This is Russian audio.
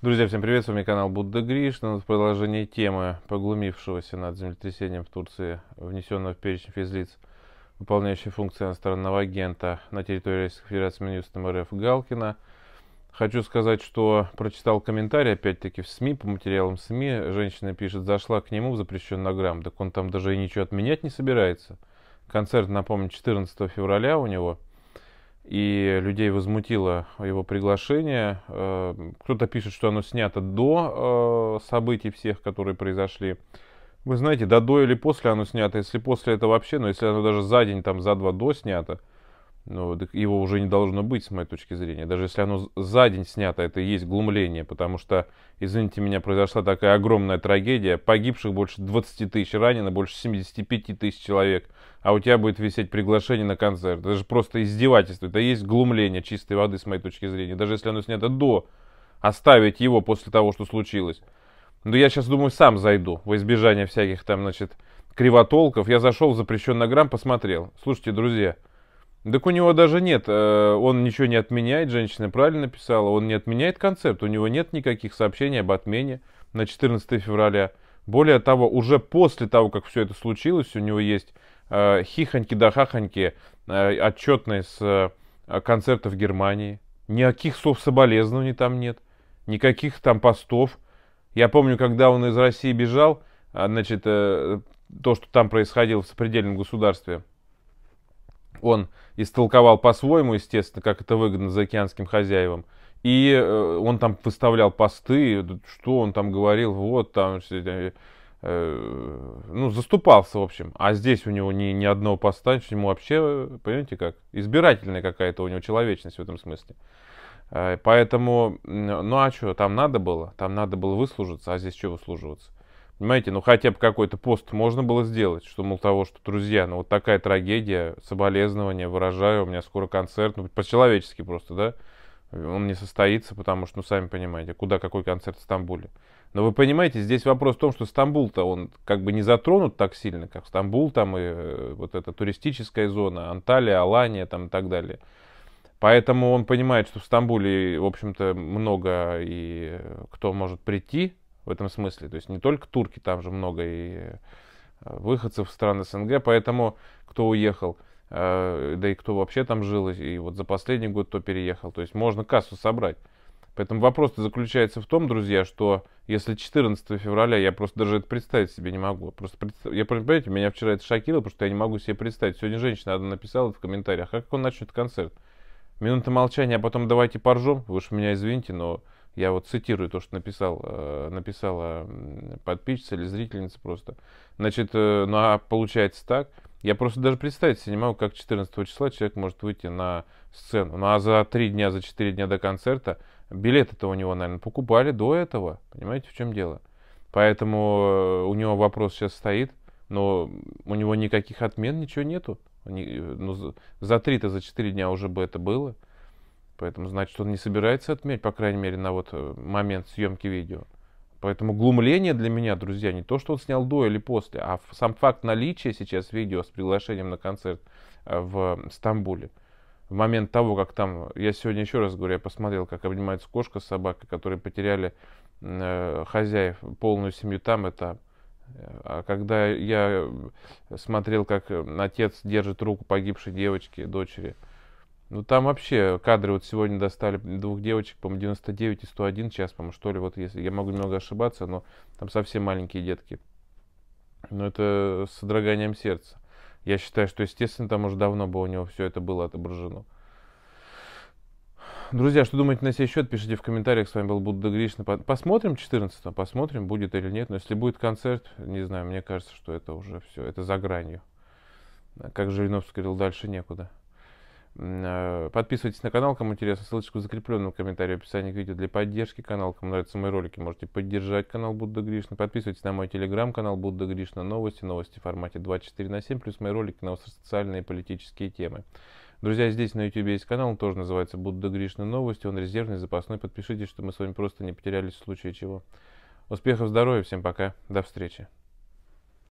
Друзья, всем привет, с вами канал Будда Гриш. На продолжении темы поглумившегося над землетрясением в Турции, внесенного в перечень физлиц, выполняющих функции иностранного агента на территории Российской Федерации Минюстом РФ Галкина, хочу сказать, что прочитал комментарий, опять-таки, в СМИ, по материалам СМИ. Женщина пишет, зашла к нему в запрещенный грамм, так он там даже и ничего отменять не собирается. Концерт, напомню, 14 февраля у него – и людей возмутило его приглашение. Э, кто-то пишет, что оно снято до э, событий всех, которые произошли. Вы знаете, да до или после оно снято. Если после, это вообще, но если оно даже за день, там, за два до снято, ну, его уже не должно быть, с моей точки зрения. Даже если оно за день снято, это и есть глумление, потому что, извините меня, произошла такая огромная трагедия. Погибших больше 20 тысяч, ранено больше 75 тысяч человек. А у тебя будет висеть приглашение на концерт. Это же просто издевательство. Это и есть глумление чистой воды, с моей точки зрения. Даже если оно снято до, оставить его после того, что случилось. Но я сейчас, думаю, сам зайду, во избежание всяких там, значит, кривотолков. Я зашел в запрещенный грамм, посмотрел. Слушайте, друзья, так у него даже нет, э, он ничего не отменяет, женщина правильно написала, он не отменяет концерт, у него нет никаких сообщений об отмене на 14 февраля. Более того, уже после того, как все это случилось, у него есть э, хихоньки да хахоньки, э, отчетные с э, концерта в Германии. Никаких слов соболезнований там нет, никаких там постов. Я помню, когда он из России бежал, а, значит, то, что там происходило в сопредельном государстве – он истолковал по-своему, естественно, как это выгодно заокеанским хозяевам. И э, он там выставлял посты, что он там говорил, вот там, э, э, ну, заступался, в общем. А здесь у него ни, ни одного поста, ему вообще, понимаете как, избирательная какая-то у него человечность в этом смысле. Поэтому, ну а что, там надо было? Там надо было выслужиться, а здесь что выслуживаться? Понимаете, ну хотя бы какой-то пост можно было сделать, что, мол, того, что, друзья, ну вот такая трагедия, соболезнования, выражаю, у меня скоро концерт, ну по-человечески просто, да, он не состоится, потому что, ну, сами понимаете, куда какой концерт в Стамбуле. Но вы понимаете, здесь вопрос в том, что Стамбул-то он как бы не затронут так сильно, как Стамбул, там и э, вот эта туристическая зона, Анталия, Алания там и так далее. Поэтому он понимает, что в Стамбуле, в общем-то, много и э, кто может прийти, в этом смысле. То есть не только турки, там же много и э, выходцев стран СНГ, поэтому кто уехал, э, да и кто вообще там жил, и вот за последний год кто переехал. То есть можно кассу собрать. Поэтому вопрос заключается в том, друзья, что если 14 февраля, я просто даже это представить себе не могу. Просто я понимаете, меня вчера это шокировало, потому что я не могу себе представить. Сегодня женщина одна написала в комментариях, а как он начнет концерт? Минута молчания, а потом давайте поржем. Вы уж меня извините, но я вот цитирую то, что написал, э, написала подписчица или зрительница просто. Значит, э, ну а получается так. Я просто даже представить себе не могу, как 14 числа человек может выйти на сцену. Ну а за три дня, за четыре дня до концерта билет это у него, наверное, покупали до этого. Понимаете, в чем дело? Поэтому э, у него вопрос сейчас стоит, но у него никаких отмен, ничего нету. Ну, за три то за четыре дня уже бы это было. Поэтому, значит, он не собирается отменить, по крайней мере, на вот э, момент съемки видео. Поэтому глумление для меня, друзья, не то, что он снял до или после, а сам факт наличия сейчас видео с приглашением на концерт э, в Стамбуле. В момент того, как там, я сегодня еще раз говорю, я посмотрел, как обнимается кошка с собакой, которые потеряли э, хозяев, полную семью там и там. А когда я э, смотрел, как отец держит руку погибшей девочки, дочери, э, ну там вообще кадры вот сегодня достали двух девочек, по-моему, 99 и 101 час, по-моему, что ли, вот если я могу немного ошибаться, но там совсем маленькие детки. Но это с содроганием сердца. Я считаю, что, естественно, там уже давно бы у него все это было отображено. Друзья, что думаете на сей счет, пишите в комментариях. С вами был Будда Гришна. Посмотрим 14 посмотрим, будет или нет. Но если будет концерт, не знаю, мне кажется, что это уже все, это за гранью. Как Жириновский говорил, дальше некуда. Э, подписывайтесь на канал, кому интересно. Ссылочку закрепленную в комментарии в описании к видео для поддержки канала. Кому нравятся мои ролики, можете поддержать канал Будда Гришна. Подписывайтесь на мой телеграм-канал Будда Гришна. Новости, новости в формате 24 на 7, плюс мои ролики на социальные и политические темы. Друзья, здесь на YouTube есть канал, он тоже называется Будда Гришна Новости. Он резервный, запасной. Подпишитесь, чтобы мы с вами просто не потерялись в случае чего. Успехов, здоровья, всем пока, до встречи.